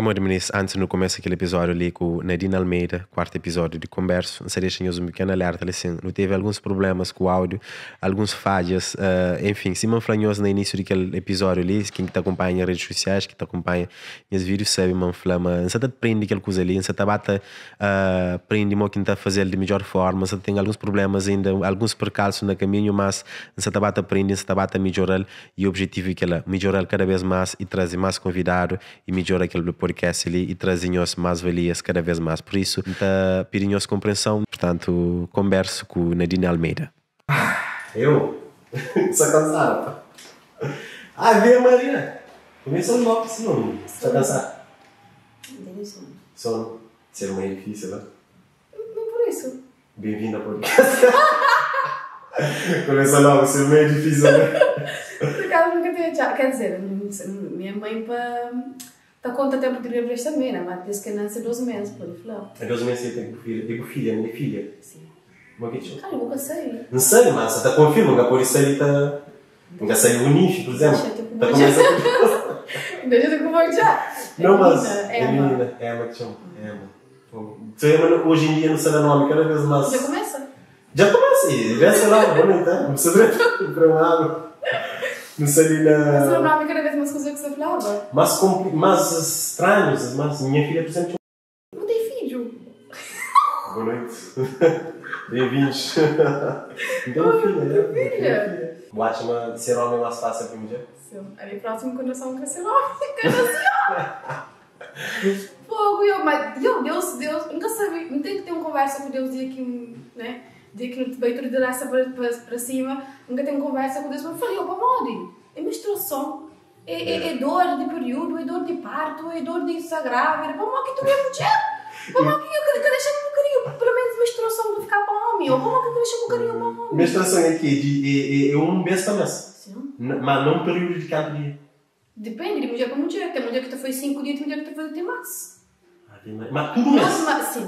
Amor é menino, antes no começo aquele episódio ali com Nadine Almeida, quarto episódio de Converso, se deixa-nos um pequeno alerta, assim, não teve alguns problemas com o áudio, alguns falhas, uh, enfim, se manflanhou no início daquele episódio ali, quem que te acompanha nas redes sociais, que te acompanha nos vídeos, sabe, manflama, você te prende aquela coisa ali, você te bate, uh, prende o que está fazendo de melhor forma, você tem alguns problemas ainda, alguns percalços no caminho, mas você te bate prende, você te bate melhorar, e o objetivo é que ela melhorar cada vez mais e trazer mais convidado e melhorar aquele depois porque e trazem se mais valias cada vez mais. Por isso, tá, pedem compreensão. Portanto, converso com Nadine Almeida. Eu? Só cansado. Tá? Ah, a Maria! começou logo esse nome. está cansado sono. Sono? Ser um meio difícil, né? Não por isso. Bem-vindo ao podcast. Começou logo, ser um meio difícil, né? Por acaso nunca tinha Quer dizer, minha mãe para Tá quanto tempo de gravidez também, né? Mas diz que nasce 12 é meses, por falar. É 12 meses que tem filha, digo filha, minha né? filha. Sim. Como é que Ah, eu nunca sei. Não sei, mas você tá confirma que por isso aí tá... Nunca saiu o nicho, por exemplo. Tá começando... Deixa eu te confortar. Tá não, é mas... É menina, é uma é que chama. É uma. Hoje em dia não sei o nome, cada vez mais... Já começa? Já começa, já sei lá, bonita. Não precisa de programado não sei na... Mas lembrava cada vez mais coisas que você falava. Mas, compli... mas estranhos, mas minha filha, por exemplo... Não tem filho. Boa noite. Bem-vindos. Então, oh, filha. Minha filha. filha. Boate, de ser homem se mais fácil é um dia é? Sim. Ali é próximo, quando eu sou um canceroso, canceroso. Fogo, eu, mas eu, Deus, Deus, nunca sabia, não tem que ter uma conversa com Deus e aqui, né? de que vai tudo de raça para cima, nunca tenho conversa com Deus, mas falei, opa, morre, é menstruação, é, é, é, dor de período, é dor de parto, é dor de isso grávida, vamos que tu é mulher, vamos que eu quero deixar um bocadinho, pelo menos menstruação de ficar para homem, ou vamos que eu deixar um bocadinho para homem. Menstruação é que é, é, um mês essa mês, Sim. mas não período de cada dia. Depende, de mulher para mulher, tem mulher que tu foi 5 dias, tem mulher que tu foi tem mais. Mas tudo mês,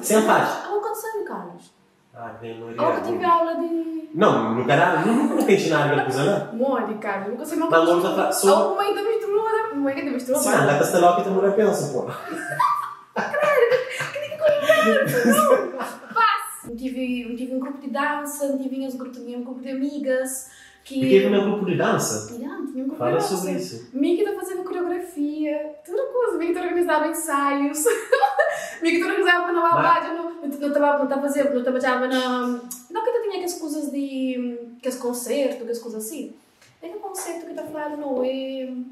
sem paz. Há um quantos anos, Carlos? Ai, ah, memoria. Ou que tive aula de. Não, no era. Nunca te ensinaram a coisa, não? Né? Mônica, nunca sei nunca. Mas vamos falar. Sou... Ou como é que tu me estruma? Como é me estruma? Sim, anda com a esteló que tu não pensa, pô. Caralho, que nem não Passe! Tive, tive um grupo de dança, tive um grupo um grupo de amigas. Que... Porque ele é meu grupo de dança. Ah, é de dança, meu grupo Fala de dança. sobre isso. Mikita tá fazendo coreografia, tudo coisa. Mikita tá organizava ensaios. Mikita tá organizava na babade, não estava a fazendo, não estava na... Não é que tinha aquelas coisas de... aqueles concertos, aquelas coisas assim. É que concerto que está falando no Que,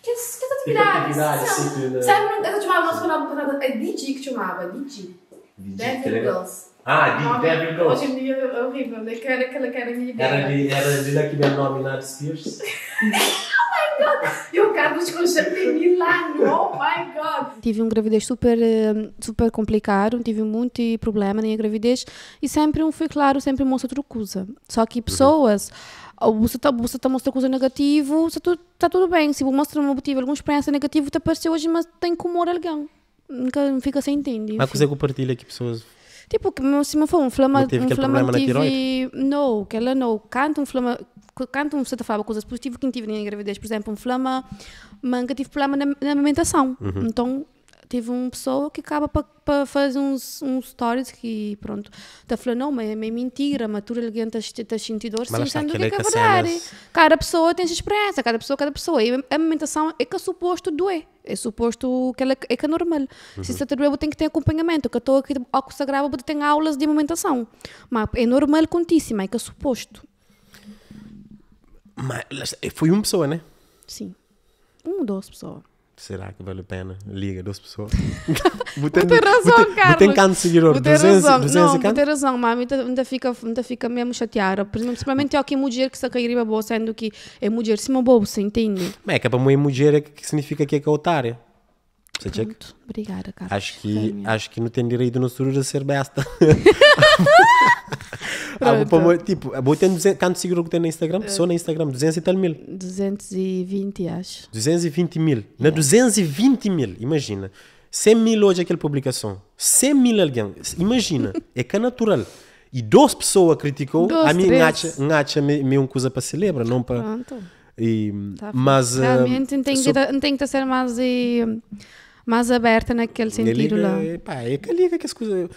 que tipo atividades? Sabe, assim, né? sabe, essa chamava, é DJ que chamava, DJ. DJ, Girls. Ah, de Devil Girls. Hoje em dia é horrível. Né? Que era aquela que era minha ideia. Era de, era de lá é que meu nome na Spears. oh my God! E o Carlos Concham tem Milano. Oh my God! Tive uma gravidez super, eh, super complicada. Tive muito problema na minha gravidez. E sempre um foi claro, sempre mostra outra coisa. Só que uhum. pessoas... Você está você tá mostrando coisa negativa, está tudo, tá tudo bem. Se você mostra uma motivo, alguma experiência negativa, te apareceu hoje, mas tem que humor alguém. Nunca fica sem entender. Mas você compartilha que pessoas Tipo, se me for um flama, não um flama tive, Não, que ela não. Canta um flama, canta um certa fala coisas positivas que tive na gravidez, por exemplo, um flama, manga que tive problema na, na alimentação. Uhum. Então, tive uma pessoa que acaba para fazer uns, uns stories que, pronto, está falando, não, mas é meio mentira, matura tu está estás sentindo dor, sentindo que é, é verdade. Cada pessoa tem sua experiência, cada pessoa, cada pessoa. E a alimentação é que é suposto doer, é. é suposto que ela, é que é normal. Uhum. Se a doer, eu tenho que ter acompanhamento, que eu estou aqui ao consagrado, eu tenho aulas de alimentação. Mas é normal contíssima é que é suposto. Mas foi uma pessoa, né? Sim. Um ou duas pessoas será que vale a pena? Liga duas pessoas. ter razão, Carlos. ter canto seguidor, 200, 200 Não, ter razão, mas ainda fica, ainda fica mesmo chateada. Principalmente aqui mulher que saca riba é boa, sendo que é mulher cima uma você entende? Mas é que é para mim mulher é que significa que é que é otária. Você Obrigada, Carlos. Acho que, acho que não tem direito no suru de ser besta. Ah, Pronto. Para, tipo, ah, vou ter 200, quanto seguidor que tem no Instagram? Uh, Só no Instagram, 200 e tal mil. 220, acho. 220 mil. Yeah. Na 220 é. mil, imagina. 100 mil hoje aquela publicação. 100 mil alguém. Imagina, é que é natural. E duas pessoas criticou, Dois, a mim acha meio uma coisa para celebrar, não para... Pronto. E, tá mas... Ah, Realmente não tem, so, que, tem que tá ser mais... E, eh, mais aberta naquele sentido liga, lá. É, pá, é que liga é que as coisas.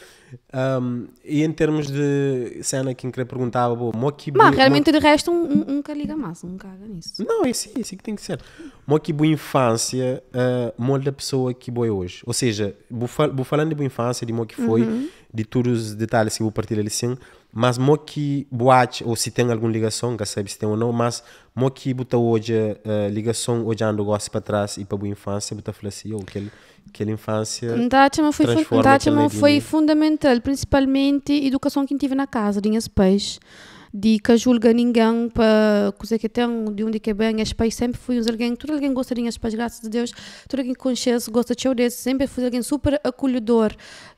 Um, e em termos de cena que queria perguntava, Moki Mas realmente de resto, um, um, um liga é mais, um caga nisso. Não, é assim, é assim que tem que ser. Moki boa infância, uh, molda a pessoa que boa hoje. Ou seja, vou falando de boa infância, de mo que foi. Uhum de todos os detalhes que vou partilhar sim mas mo que boate, ou se tem alguma ligação, que sabe se tem ou não, mas mo que botou hoje uh, ligação, hoje ando gosto para trás e para a infância, botou falar assim, ou oh, aquele, aquele infância Dátima foi, fun foi fundamental, principalmente educação que tive na casa, dinhas pais de que julga ninguém para coisa que é tem, de onde é que é bem As pais sempre fui alguém, todo alguém gosta de as pais, graças a Deus, todo alguém consciente gosta de Deus sempre fui alguém super acolhedor,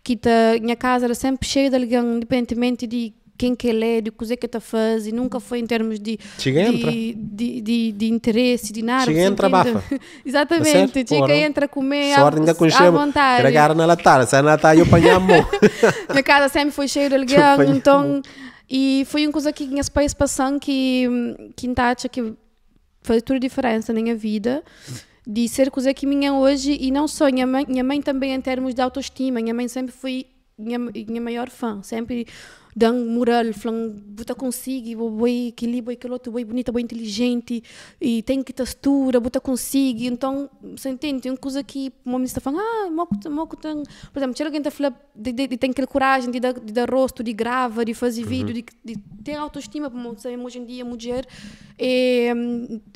que a minha casa era sempre cheia de alguém, independentemente de quem que ele é, de coisa que está faz e nunca foi em termos de de, de, de, de, interesse, de nada. Chega entra, bafa. Exatamente, tá chega entra, comer à, com à vontade. na latar, se na latar eu a mão Minha casa sempre foi cheia de alguém, então... E foi uma coisa que, minha participação, hum, que, que acha que faz toda a diferença na minha vida de ser coisa que minha hoje e não só minha mãe, minha mãe também em termos de autoestima minha mãe sempre foi minha, minha maior fã sempre dan moral, falam, consigo consegui, boi aquilo, boi que outro, boi bonita, boi inteligente, e tem que textura, botá consigo Então, você entende? Uma coisa que uma está fala, ah, moco, moco tem... Por exemplo, se alguém está falando de, tem aquela coragem de dar, de dar rosto, de gravar de fazer uhum. vídeo, de, de ter autoestima, como sabemos hoje em dia, mulher, e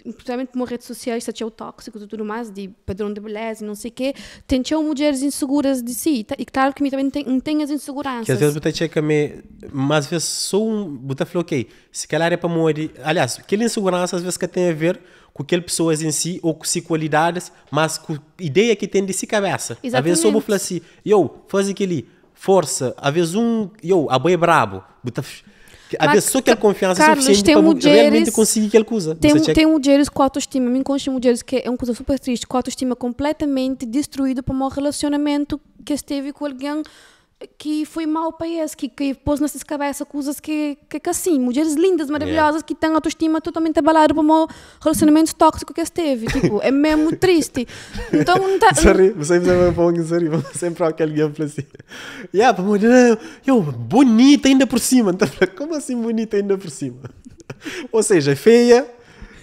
é, principalmente por rede social está tóxico e tudo mais, de padrão de beleza, não sei o quê, tem mulheres inseguras de si. Tá, e claro que também tem, tem as inseguranças. Que às vezes você chega me mas às vezes sou um. Botafilo, ok. Se calhar é para morrer. Aliás, aquela insegurança às vezes que tem a ver com aquelas pessoas em si ou com si qualidades, mas com ideia que tem de si cabeça. Exatamente. Às vezes sou falar assim, eu, faz aquele, força. Às vezes um, eu, a boi é brabo. Botafilo. A pessoa que a confiança Carlos, suficiente tem para mulheres, realmente conseguir aquela coisa. Tem, Você tem mulheres com autoestima. Me um mulheres que é uma coisa super triste. Com autoestima completamente destruída para um relacionamento que esteve com alguém que foi mal para esse, que, que pôs nessas cabeças cabeça coisas que, que, que assim, mulheres lindas, maravilhosas, yeah. que têm autoestima totalmente abalada para o relacionamento tóxico que eles teve. Tipo, é mesmo triste. Então não está. Sorry, você me põe um sorry, sempre há aquele exemplo assim. Yeah, para mulher, eu, bonita ainda por cima. Então, como assim bonita ainda por cima? Ou seja, é feia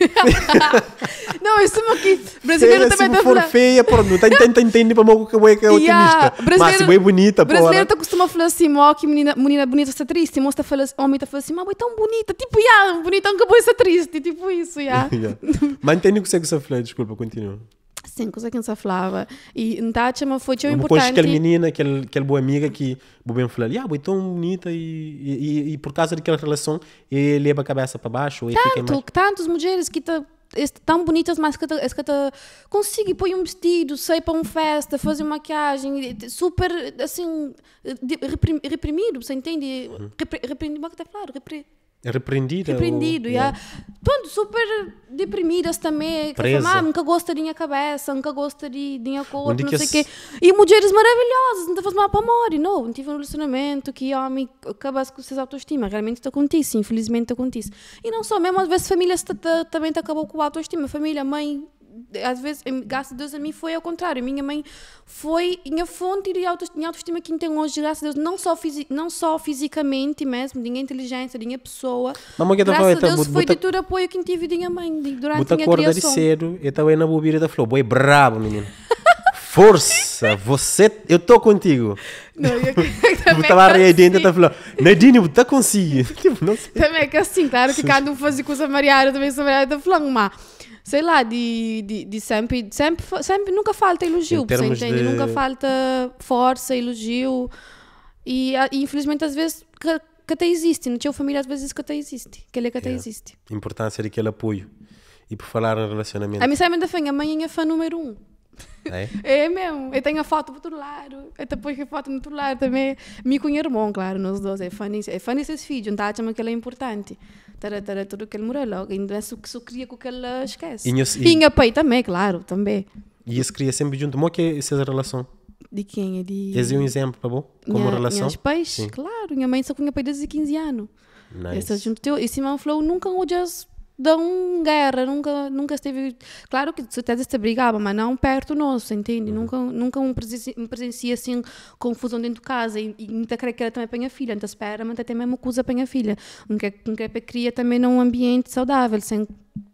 não, es como que brasileiro Ela, também se for feia, pronto, não, tenta entender para o que é que é otimista. Mas é bonita, pô. Brasileiro tá costuma falar assim, ó, oh, que menina, menina bonita está triste, mostra fala, homem oh, está falando assim, mas é tão bonita, tipo, já, yeah, bonitão que de estar triste, tipo isso, já. Yeah. mas entende o que você está falando, desculpa, continua assim, coisa que não falava. E então, mas foi tão importante. Depois, aquela menina, aquela, aquela boa amiga que o bem falou, ah, foi tão bonita e, e, e, por causa daquela relação, ele leva a cabeça para baixo. Tanto, mais... tantas mulheres que tá tão bonitas, mas que, que consegue pôr um vestido, sair para uma festa, fazer maquiagem, super, assim, reprim, reprimido, você entende? Uhum. Repre, reprimido, que é Repreendido. É repreendido, ou, yeah pronto, super deprimidas também, que falam, ah, nunca gosto da cabeça, nunca gosto de minha cor, não sei o quê. E mulheres maravilhosas, não te faz mal para amor, não, não tive um relacionamento que homem acabasse com a autoestima, realmente está acontece, infelizmente está contigo E não só, mesmo às vezes família também te acabou com a autoestima, família, mãe, às vezes, graças a Deus, a mim foi ao contrário. A minha mãe foi minha fonte de autoestima, minha autoestima que tem então hoje, graças a Deus, não só, fisi, não só fisicamente mesmo, de minha inteligência, de minha pessoa. mas graças a Deus, então, foi de todo apoio que tive de minha mãe de, durante a minha criação. de cedo, eu então aí é na bobeira da flor. Boi brabo, menino. Força, você, eu estou contigo. Não, eu, estava assim. readendo e falou, Nadine, eu tá consigo. Tipo, não sei. Também é que assim, claro que cada um fazia com o Samariário, também sou Samariário é falando, mas sei lá, de, de, de, sempre, sempre, sempre, nunca falta elogio, você entende? De... Nunca falta força, elogio. E, ah, e infelizmente, às vezes, que, que, até existe. Na tua família, às vezes, que até existe. Que ele é que até yeah. É. existe. Importância daquele apoio. E por falar em relacionamento. A minha a mãe é a fã número um. É? é mesmo. Eu tenho a foto do outro lado. Eu depois que a foto do outro lado também. Me conheço irmão, claro, nós dois. É fã É fã desses filhos. Então, acha que ele é importante. Tara, tudo que ele mora logo. ainda é só, só com que ele esquece. E, nesse, e... pai também, claro, também. E isso cria sempre junto. Como é que é essa relação? De quem? É de... um exemplo, tá bom? Como minha, relação? Minhas pais, Sim. claro. Minha mãe só com meu pai desde 15 anos. Nice. Esse, junto, e simão falou, nunca odias dão guerra, nunca, nunca esteve. Claro que de certeza se brigava, ah, mas não perto nosso, entende? Uhum. Nunca, nunca um presencia, um presencia assim confusão dentro de casa e, e muita creio que era também para a filha, então espera, mas até mesmo acusa para a filha. Um que, é, um que é cria também num ambiente saudável, sem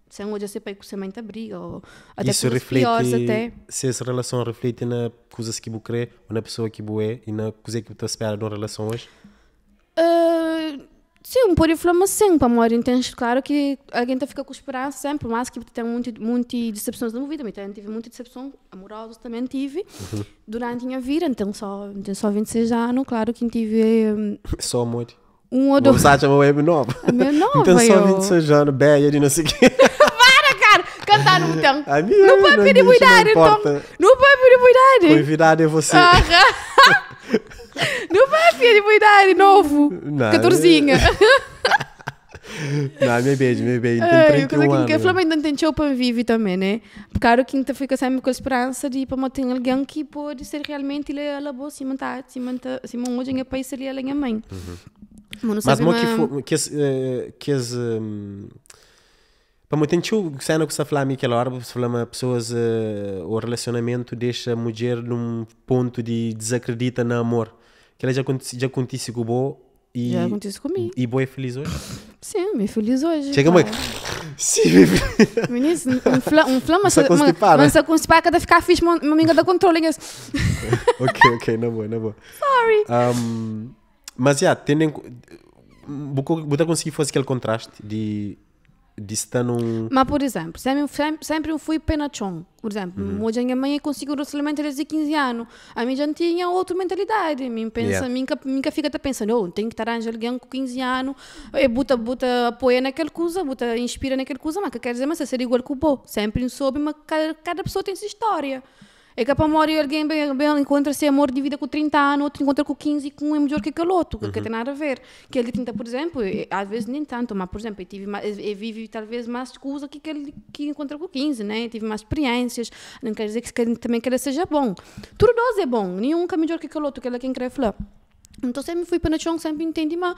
sem hoje ser para que mãe te briga ou até Isso reflete, piores até. Se essa relação reflete na coisa que você crê, ou na pessoa que você é e na coisa que você espera de uma relação hoje? Uh, Sim, por inflamação, para amor intenso. Claro que alguém a fica com esperança sempre, mas que tem muitas muito decepções na vida. Então, tive muita decepção amorosa, também tive, uhum. durante a minha vida. Então, só, então, só 26 anos, claro que tive... Um, só muito. Um ou dois... Você acha uma web nova? A minha nova, Então, só 26 anos, bem, de não sei o quê. Para, cara! Cantar no botão. Então. não pode pedir cuidado, então. Não pode pedir cuidado. Convidado é você. Aham. Não vai, filha de boa de novo. Não, Catorzinha. Não, me beijo, me beijo. Tenho 31 anos. Eu falei, não tem para viver também, né? Porque a quinta fica assim, sempre com a esperança de para ter alguém que pode ser realmente ele ela boa, se manter, se manter, se hoje se país seria ela se mãe. Uhum. Mas não que que as para muito enxu, sendo que hum, se fala naquela hora, se fala pessoas eh, o relacionamento deixa a mulher num ponto de desacredita no amor que ela já, aconteceu, já acontece com o Bo e. Já aconteceu comigo. E Bo é feliz hoje? Sim, me é feliz hoje. Chega, mãe. Sim, Menino, um flama. Um flama se constipar, né? Se constipar, cada ficar fixe, uma amiga da controle. ok, ok, na boa, na boa. Sorry. Um, mas, já, yeah, tendo em. Botar conseguir fazer aquele contraste de num... Mas, por exemplo, sempre, sempre, eu fui penachon Por exemplo, uhum. hoje a minha mãe conseguiu relacionamento desde 15 anos. A minha já tinha outra mentalidade. Minha pensa, yeah. minha, fica até pensando, oh, tem que estar alguém com 15 anos, e eh, bota bota apoia naquela coisa, bota inspira naquela coisa, mas que quer dizer, mas é ser igual que o bom Sempre soube, mas cada, cada pessoa tem sua história. É que para morrer alguém bem, bem encontra-se amor de vida com 30 anos, outro encontra com 15 e com um é melhor que aquele outro, não uhum. que tem nada a ver. Que ele de 30, por exemplo, às vezes nem tanto, mas por exemplo, eu, tive, eu vive talvez mais escusa que aquele que encontra com 15, né? Eu tive mais experiências, não quer dizer que também que ele seja bom. Tudo dois é bom, nenhum é melhor que aquele outro, que ele é quem quer falar. Então sempre fui para Nachong, sempre entendi, mas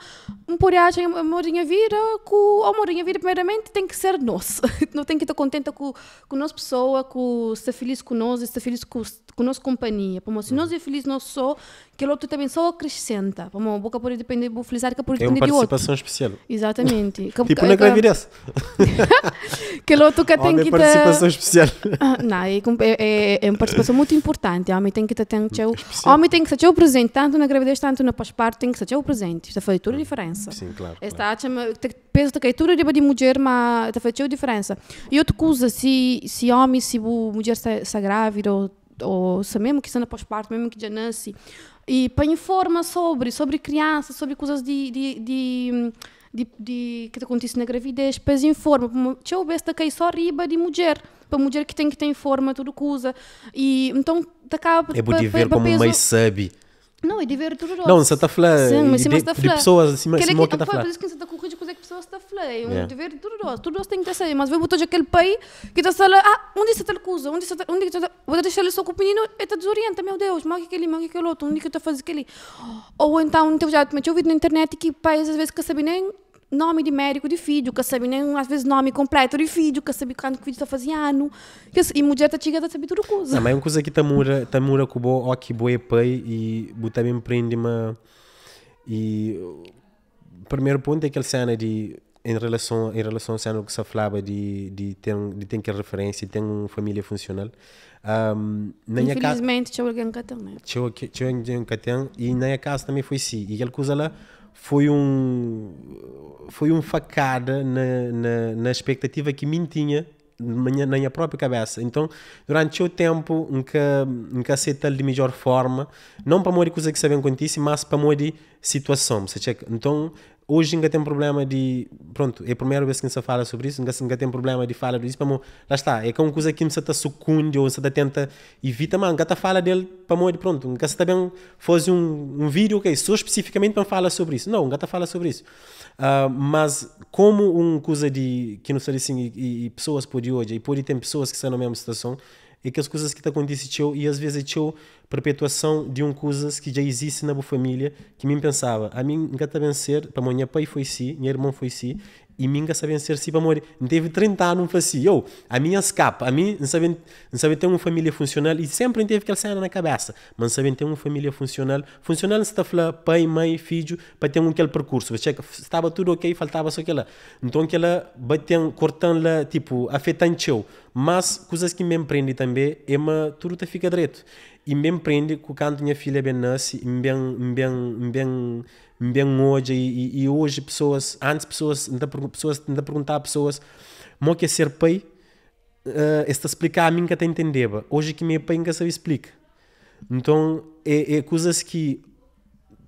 um poragem, a Mourinha vira, com, a Mourinha vira primeiramente tem que ser nós. Não tem que estar contente com, com a nossa pessoa, com estar feliz com nós, estar feliz com, com a nossa companhia. Porque se nós uhum. é feliz nós só, que o outro também só acrescenta. Vamos, boca pode depender, vou felizar que pode depender de outro. É uma participação especial. Exatamente. Que, tipo na gravidez. que o outro que tem que ter... participação especial. Não, é, é, é, é uma participação muito importante. Homem tem que ter o Homem tem que ser o presente, tanto na gravidez, tanto na pós-parto, tem que ser o presente. Isto faz toda a hum, diferença. Sim, claro. Esta claro. peso da caitura de mulher, mas faz toda a diferença. E outra coisa, se, se homem, se mulher está grávida ou ou se mesmo que está na pós-parto, mesmo que já nasce, e para informar sobre, sobre crianças, sobre coisas de, de, de de, de, que acontece na gravidez, depois informa, o besta cai só riba de mulher, para mulher que tem que ter informa tudo coisa. E então acaba É bom de ver como mãe sabe não, é divertido. Não, em Santa Flá. Sim, mas de, Santa Flá. De pessoas, assim, mas em Por isso que com Santa Corrida, coisa que pessoas está Flá. É um divertido. Tudo tem que ser. Mas vem botar aquele pai que está falando, ah, onde está tal coisa? Onde está onde está Vou deixar ele só com o menino e está desorientado. Meu Deus, mas aquele, mas aquele outro. Onde que está fazendo aquele? Ou oh, então, eu então já tinha ouvido na internet que pais às vezes que sabem nem nome de médico de filho, que sabe, nem né? às vezes nome completo de filho, que sabe quando o filho está fazendo ano, que, e mulher está chegando a tá saber tudo coisa. também uma coisa que tamura, tá tamura tá kubo, ok, boa é pai e bem prende uma e o primeiro ponto é aquele cena de em relação em relação ao cena que se falava de de ter de ter que referência, ter uma família funcional. Um, na Infelizmente, tinha alguém que tem. Tinha alguém que tem e na minha casa também foi assim. E aquela coisa lá foi um foi um facada na, na, na expectativa que mim tinha na minha própria cabeça. Então, durante o tempo em que, em que aceitei de melhor forma, não para morrer coisa que sabem quantíssimo mas para morrer situação. Então, hoje ainda tem problema de. Pronto, é a primeira vez que se fala sobre isso, ainda, tem problema de falar disso. Pamo, lá está, é que é uma coisa que você está sucunde ou você está tenta evitar mas ainda está fala dele para de pronto. ninguém está bem faz um, um vídeo, ok, só especificamente para falar sobre isso. Não, ainda está fala sobre isso. Uh, mas como uma coisa de. que não sei assim, e, e, pessoas por de hoje, e por ter pessoas que estão na mesma situação, é que as coisas que estão acontecendo e às vezes eu perpetuação de um coisas que já existe na boa família, que me pensava, a mim a vencer, para minha pai foi si, minha irmão foi si, e mim a vencer si para morrer. Não teve 30 anos foi si, eu, a minha escapa, a mim não sabem, não sabem ter uma família funcional, e sempre teve aquela cena na cabeça, mas não sabem ter uma família funcional, funcional está a falar pai, mãe, filho, para ter um aquele percurso, checa, estava tudo ok, faltava só aquela, então aquela batendo, cortando, tipo, afetando mas coisas que me empreendem também, é uma, tudo te fica direito e me prende canto quando minha filha bem nasce bem bem bem bem hoje e, e, hoje pessoas antes pessoas ainda pessoas ainda perguntar a pessoas mo que é ser pai uh, está explicar a mim que até entendeva hoje que meu é pai nunca sabe explica então é, é coisas que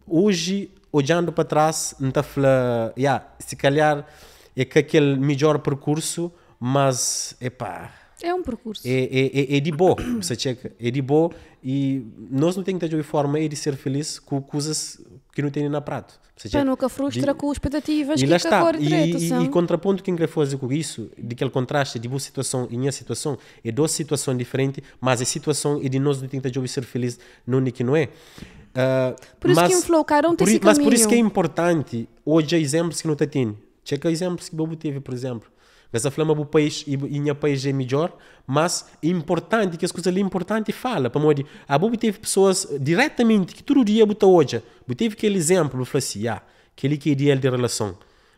hoje olhando para trás não fala yeah, se calhar é que aquele melhor percurso mas é pá é um percurso. É, é, é, é de boa, você checa. É de boa e nós não temos que ter forma é de ser feliz com coisas que não tem na prato. Você checa. nunca frustra de, com expectativas e que lá está. e, e, e contraponto que eu queria fazer com isso, de aquele contraste de boa situação e minha situação, é duas situações diferentes, mas a situação é de nós não temos que ser feliz, não é que não é. Uh, por isso mas, que inflocaram por, Mas caminho. por isso que é importante, hoje, há exemplos que não te tem. Checa exemplos que Bobo teve, por exemplo. Nessa flama o país e minha país é melhor, mas é importante que as coisas ali importante fala, para modo a bobo teve pessoas diretamente que todo dia botou hoje, teve aquele exemplo, falou assim, ah, que ele queria de relação.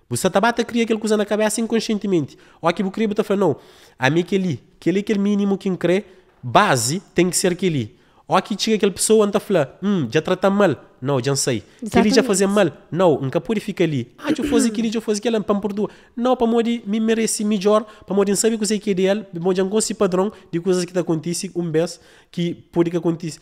Você tabata cria aquele coisa na cabeça inconscientemente. Ou aqui buta falou, não, a mim que ele, que ele que é o mínimo que crê, base tem que ser aquele o aqui tinha aquela pessoa anda a falar, hum, já trata mal. Não, já sei. Queria já fazer mal. Não, nunca purifica ali. Ah, eu fazer aquilo, eu fazer aquilo, para me perdoar. Não, para morrer, me merece melhor. Para morrer, sabe que que é ideal. Para já consigo padrão de coisas que acontecem, um vez que pode que aconteça.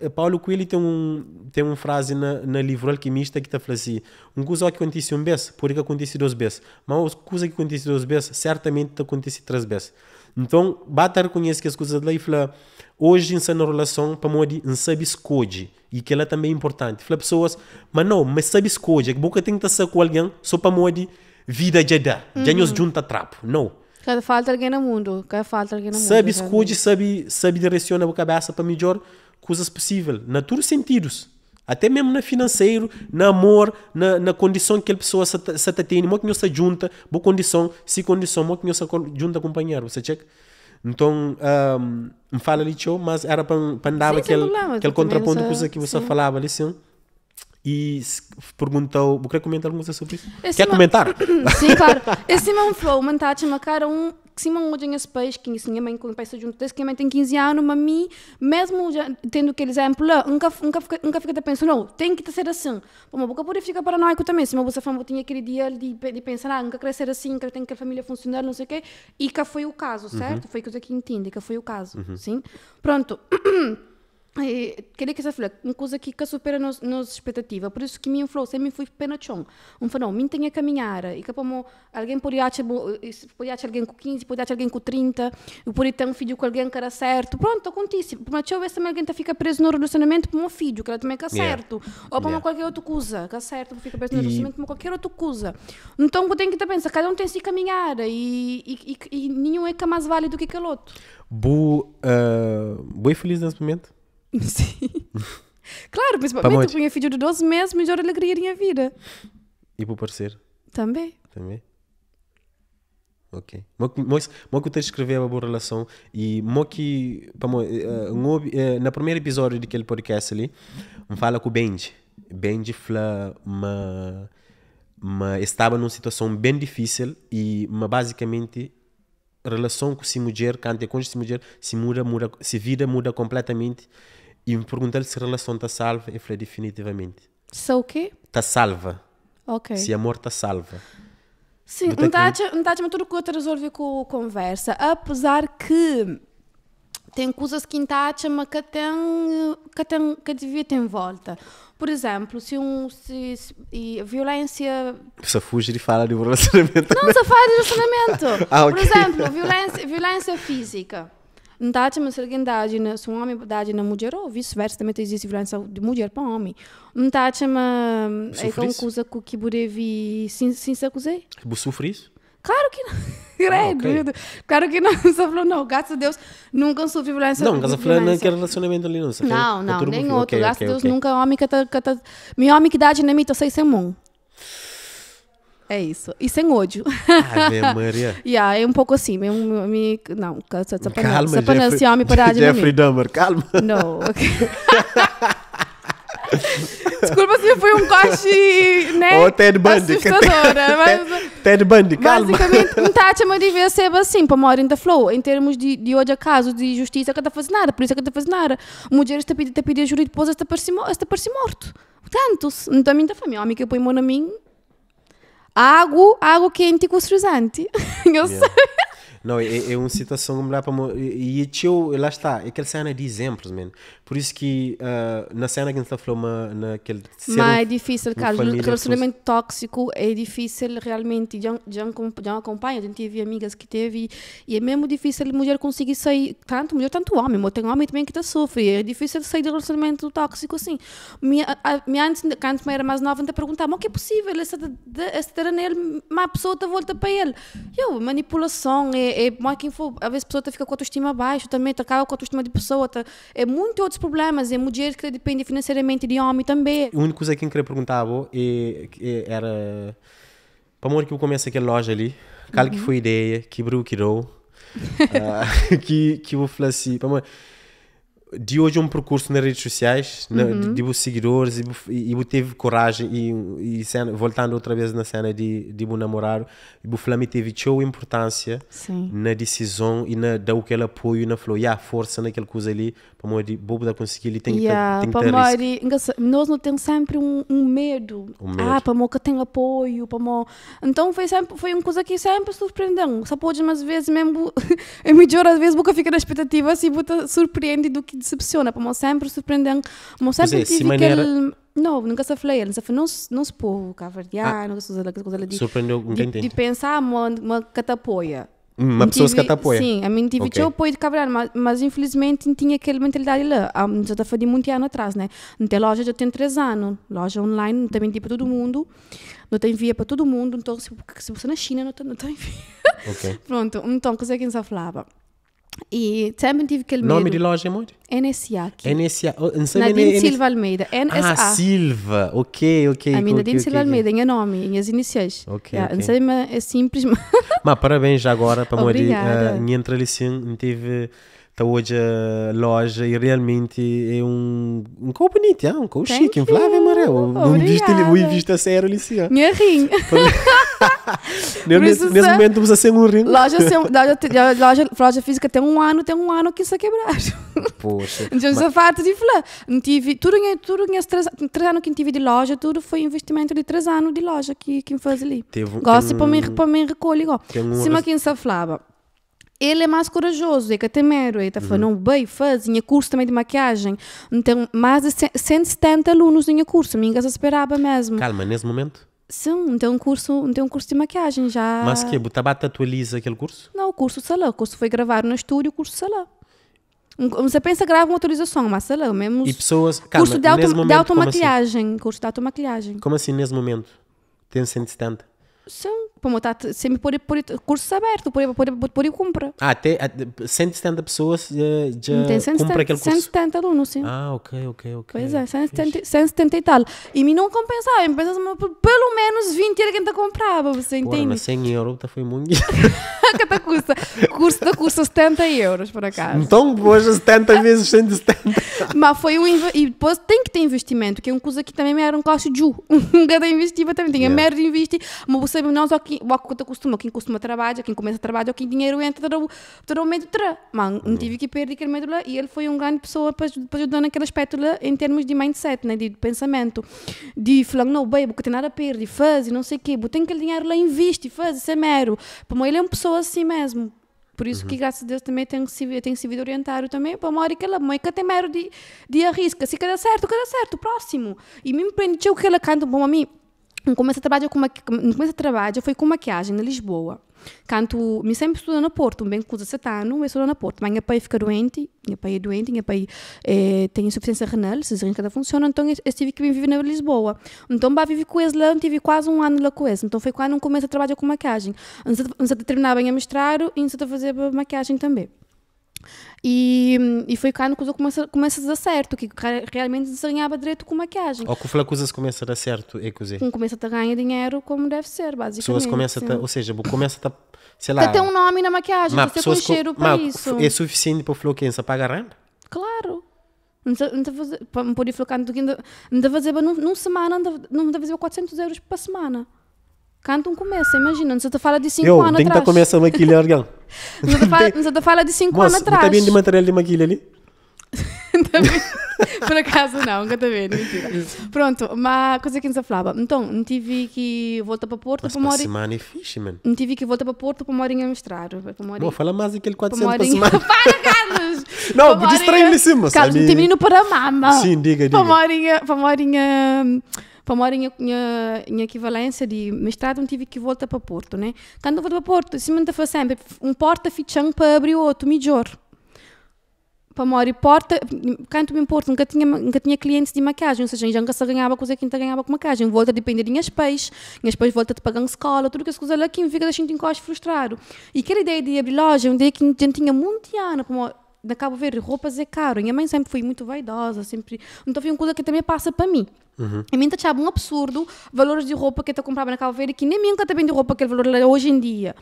Eh, Paulo Coelho tem, um, tem uma frase na, na livro Alquimista que está falando assim: uma coisa que acontece é um vez, pode que aconteça duas vezes. Mas uma coisa que acontece duas vezes, certamente acontece três vezes. Então, bata reconhece que as coisas lá e fala, hoje em na relação, para modi, é não sabe escolhe. E que ela é também é importante. Fala pessoas, mas não, mas sabe escolhe. É que boca tem que estar com alguém, só para modi, é vida já dá. Já nos uhum. junta trapo. Não. Cada falta alguém no mundo. Cada falta alguém no mundo. Sabe escolhe, sabe, sabe direcionar a cabeça para melhor coisas possíveis, Na todos os sentidos. Até mesmo na financeiro, na amor, na, na condição que a pessoa se está tendo, uma que não se junta, boa condição, se condição, uma que não se junta companheiro, você checa? Então, um, me fala ali, show, mas era para andar aquele, aquele contraponto com isso que você sim. falava ali, sim. E perguntou, vou querer comentar alguma coisa sobre isso? Esse Quer man... comentar? sim, claro. Esse é um flow, uma cara, um que se não hoje as pais que se minha mãe começa junto que minha mãe tem 15 anos mas mim mesmo já tendo aquele exemplo nunca nunca nunca fica nunca fica pensando não tem que ser assim uma boca pode ficar paranoico também se uma pessoa fala tinha aquele dia de, de pensar ah nunca crescer assim que tem que a família funcionar não sei o quê e que foi o caso certo uhum. foi coisa que entende que foi o caso uhum. sim pronto queria que essa filha uma coisa que, que supera nos, nos expectativa por isso que me falou sempre fui pena chão um falou me tinha caminhar e que como alguém pode achar eh, pode achar alguém com 15 pode achar alguém com 30 eu isso ter um filho com alguém que era certo pronto acontece mas eu vejo alguém fica preso no relacionamento com um filho que ela também que é certo yeah. ou para yeah. qualquer outra coisa que é certo fica preso no relacionamento com qualquer outra coisa então eu tenho que pensar cada um tem de caminhar e, e, e, e nenhum é que é mais válido que aquele outro boa uh, eh, bem feliz nesse momento Sim. claro, principalmente porque minha filho de 12 meses, melhor alegria da minha vida. E para o parecer? Também. Também. Ok. Mas que te escreveu é a boa relação e mo que eh, eh, eh, na primeiro episódio daquele podcast ali, fala com o Benji. Benji fala uma mas estava numa situação bem difícil e mas basicamente relação com se mulher, cante com se mulher, se muda, muda, se vida muda completamente e me perguntei se a relação está salva. Eu falei, definitivamente. Se o quê? Está salva. Ok. Se amor está salva. Sim, não está a tudo que eu te resolvi com a conversa. Apesar que tem coisas que não mas que tem, que tem, que devia ter em volta. Por exemplo, se um se, se violência se fuge de falar de relacionamento. Não, né? se fala de relacionamento. ah, okay. Por exemplo, violência, violência física. Taci më sërgën homem suami dajin mulher ou vice-versa também izi violenca de mugjer pa omi. Më taci é e konkuza ku ki burevi sin sin sa kuzej? você bu isso Claro que não. Credo. Ah, okay. Claro que não. Só falou, não, graças a Deus, nunca sofri violência. Não, graças a nunca não naquele relacionamento ali, não. não, não, nem outro. graças a Deus, nunca homem que está meu homem que idade nem me tô sem ser mão. É isso. E sem ódio. minha Maria. yeah, é um pouco assim. Me, me, não, calma, para esse homem parar de Jeffrey Dahmer, calma. Não. Desculpa se foi um corte, né? Ou Ted Bundy. Assustadora, mas... Ted Bundy, calma. Basicamente, um tátima mas devia ser assim, para morrer da flow. em termos de, de hoje a caso, de justiça, que está a fazer nada, por isso é que está a fazer nada. Mulheres está a pedir, está a pedir jurídico, depois está a parecer morto. Tanto, então a minha família, a homem que põe mão na minha água, água quente é e customizante. Eu sei. Não, é, é uma situação que me dá para. E, e tio, lá está, é aquela cena de exemplos, mano. Por isso que uh, na cena que a gente tá falou, naquele... Mas é difícil, Carlos. Relacionamento tóxico é difícil realmente. Já, já, já acompanho, a gente teve amigas que teve e é mesmo difícil a mulher conseguir sair, tanto mulher, tanto homem. Mas tem homem também que está sofre. É difícil sair do relacionamento tóxico assim. Minha, a, minha antes, quando eu era mais nova, ainda perguntava, o que é possível? Essa, essa ter nele, uma pessoa está volta para ele. Eu, manipulação, é, é, quem for, às vezes a pessoa fica com a autoestima baixa também, tá, acaba com a autoestima de pessoa. Tá, é muito outro outros problemas. É mulher que depende financeiramente de homem também. A única coisa que eu queria perguntar é, é, era... Para que eu comecei aquela loja ali, qual que uhum. foi a ideia, que bruxou, uh, ah, que, que eu falei assim, para de hoje um percurso nas redes sociais, uhum. de, de seguidores, e, e, teve coragem, e, e cena, voltando outra vez na cena de, de meu namorado, o Flamengo teve show importância Sim. na decisão e na dar aquele apoio, na falou, yeah, força naquela coisa ali, para o de bobo da conseguir, ele tem, yeah, tem, tem que ter mori, Nós não temos sempre um, um medo. Um medo. Ah, para o que tem apoio, para Então foi sempre, foi uma coisa que sempre surpreendeu. Só pode, às vezes mesmo, é melhor às vezes, boca fica na expectativa, se assim, surpreende do que decepciona, para mim sempre surpreendem, mo sempre é, tive maneira... aquele... Não, nunca se falei, ele se não se povo caverdiano, ah, coisa de... Surpreendeu, de, de pensar, uma, uma catapoia. Uma pessoa que apoia. Sim, a mim tive okay. apoio de Cabral, mas, mas infelizmente não tinha aquela mentalidade lá. Um, ah, já estava tá de muito ano atrás, né? Não tem loja, já tem três anos. Loja online, também tem para todo mundo. Não tem via para todo mundo. Então, se, se você na China, não tem, não tem Okay. Pronto, então, o que é que eu falava? E também tive aquele medo. Nome de loja é muito? NSA. Aqui. NSA. Oh, Nadine Silva Almeida. NSA. Ah, Silva. Ok, ok. A ah, minha Nadine Silva Almeida, em nome, em as iniciais. Ok. Não sei, mas é simples. Mas parabéns já agora para a eh, Obrigada. ali sim tive está hoje a eh, loja e realmente é um um cor bonito, é um cor chique, um Flávio Amarelo, um vestido, um vestido sério ali sim. Minha rinha. nesse, nesse momento estamos a ser um ringue. Loja, loja, loja, loja física tem um ano, tem um ano que isso a é quebrar. Poxa. Então, mas... de falar. Não tive, tudo, tudo esses três, três anos que tive de loja, tudo foi investimento de três anos de loja que, que faz ali. Teve, Gosto e para mim, para mim recolher. Um... Cima quem se falava ele é mais corajoso, é que tem mero ele está falando, uhum. bem, tinha curso também de maquiagem, então mais de 170 alunos tinha curso, ninguém se esperava mesmo. Calma, nesse momento? Sim, não tem um curso, tem um curso de maquiagem já. Mas que? Butabata atualiza aquele curso? Não, o curso salão. O curso foi gravar no estúdio, o curso salão. Você pensa grava uma autorização, mas sei lá, mesmo. E pessoas. Calma, curso de, auto, momento, de automaquiagem. Assim? Curso de maquiagem Como assim, nesse momento? Tem 170? Sim, para tipo, está sempre por, por cursos abertos, por, por, por, e compra. Ah, até 170 ah, pessoas eh, já, já tem 170, aquele curso? 170 alunos, sim. Ah, ok, ok, ok. Pois é, 170, 170 e tal. E me não compensava, me pensava assim, pelo menos 20 era quem te comprava, você Porra, Mas 100 euros tá, foi muito. que te custa? Curso da custa 70 euros, por acaso. Então, hoje 70 vezes 170. mas foi um... E depois tem que ter investimento, que é um curso aqui também era um costo de um cada investimento também. Tinha yeah. merda de investir, mas você não só que quem, o que conta costuma, quem costuma trabalhar, quem começa a trabalhar, quem dinheiro entra, todo, o medo tra. Mas não tive que perder aquele medo lá e ele foi uma grande pessoa para, para ajudar naquele aspecto lá em termos de mindset, né, de pensamento. De falar, não, bebo, que tem nada a perder, faz, não sei o quê, tem aquele dinheiro lá, investe, faz, isso é mero. Para ele é uma pessoa assim mesmo. Por isso uhum. que, graças a Deus, também tenho sido, tenho sido orientado também para uma hora que ela mãe que tem mero de, de arrisca. Se cada certo, cada certo, próximo. E me empreendeu que ela canta bom a mim no começo de trabalho com no começo de trabalho foi com maquiagem na Lisboa canto me sempre estudou no Porto bem coisa anos, eu estudo no Porto mas meu pai fica doente meu pai é doente meu pai eh, tem insuficiência renal se cesariana cada funciona então eu, eu tive que viver na Lisboa então bah vivi com eles lá tive quase um ano lá com eles então foi quando eu comecei a trabalhar com maquiagem antes de terminar bem a mestrado e antes de fazer maquiagem também e, e foi cá no que começa, começa a dar certo, que realmente desenhava direito com maquiagem. Ou que foi coisas começa a dar certo, é cozer. Um começa a ganhar dinheiro como deve ser, basicamente. Pessoas começa a, ou seja, começa a, sei lá. Até um nome na maquiagem, mas você conhecer para isso. É suficiente para o Floquense pagar renda? Claro. Não pode ficar, não fazer, não fazer, não semana, não fazer 400 euros para semana. Canta um começo, imagina. Não se tu fala de 5 anos atrás. Eu, tem que estar tá começando a Argão. não se fala, não se fala de 5 anos atrás. Mas, tá vindo de material de maquilha ali? Por acaso não, nunca tá vendo, mentira. Pronto, mas coisa que nos falava. Então, não tive que voltar é para Porto para uma semana é fixe, mano. Não tive que voltar para Porto para uma em mostrar. Bom, fala mais daquele 400 para semana. para, Carlos! Não, distraí-me sim, cima Carlos, não tem menino para mama. Sim, diga, diga. Para uma horinha... Para uma para morar em, em, em equivalência de mestrado, não tive que voltar para Porto, né? Quando eu vou para Porto, se me faz sempre um porta fichão para abrir outro, melhor. Para morar porta, Porto, quando me importo, nunca tinha, nunca tinha clientes de maquiagem, ou seja, nunca se ganhava coisa que ainda ganhava com maquiagem. Volta a depender de minhas pais, minhas pais voltam a pagar escola, tudo que as coisas lá que fica deixando em frustrado. E aquela ideia de abrir loja, um dia que a gente tinha muito ano para morar na Cabo Verde, roupas é caro. Minha mãe sempre foi muito vaidosa, sempre. Então foi uma coisa que também passa para mim. Uhum. A mim achava um absurdo valores de roupa que eu comprava na Cabo Verde, que nem minha também de roupa que o valor hoje em dia.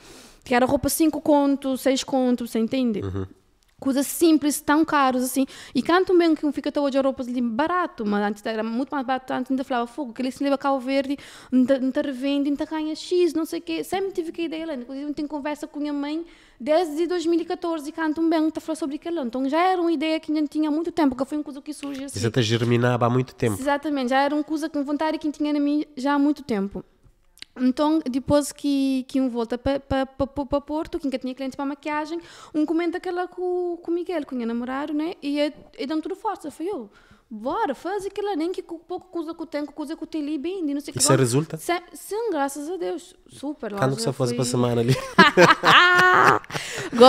Que era roupa 5 conto, 6 conto, você entende? Uhum coisas simples, tão caros assim. E canto bem que fica até hoje a roupa barato, mas antes era muito mais barato, antes ainda falava fogo, que ele se leva Cabo Verde, não revende, não ganha X, não sei o quê. Sempre tive que ideia lá, inclusive tenho conversa com minha mãe desde 2014, e canto bem, está a falar sobre aquilo. Então já era uma ideia que a gente tinha há muito tempo, que foi uma coisa que surge assim. Exatamente, germinava há muito tempo. Exatamente, já era uma coisa que vontade que tinha na mim já há muito tempo. Então, depois que, que um volta para pa, pa, pa Porto, que tinha clientes para maquiagem, um comenta aquela com o com Miguel, com o meu namorado, né? E, é, e dão tudo força. Foi eu. Oh, bora, faz aquilo nem que pouco coisa que tem, coisa que tem ali bem, não sei o que. Isso é resulta? Sem, é, é sim, graças a Deus, super. Quando que você faz para a semana ali?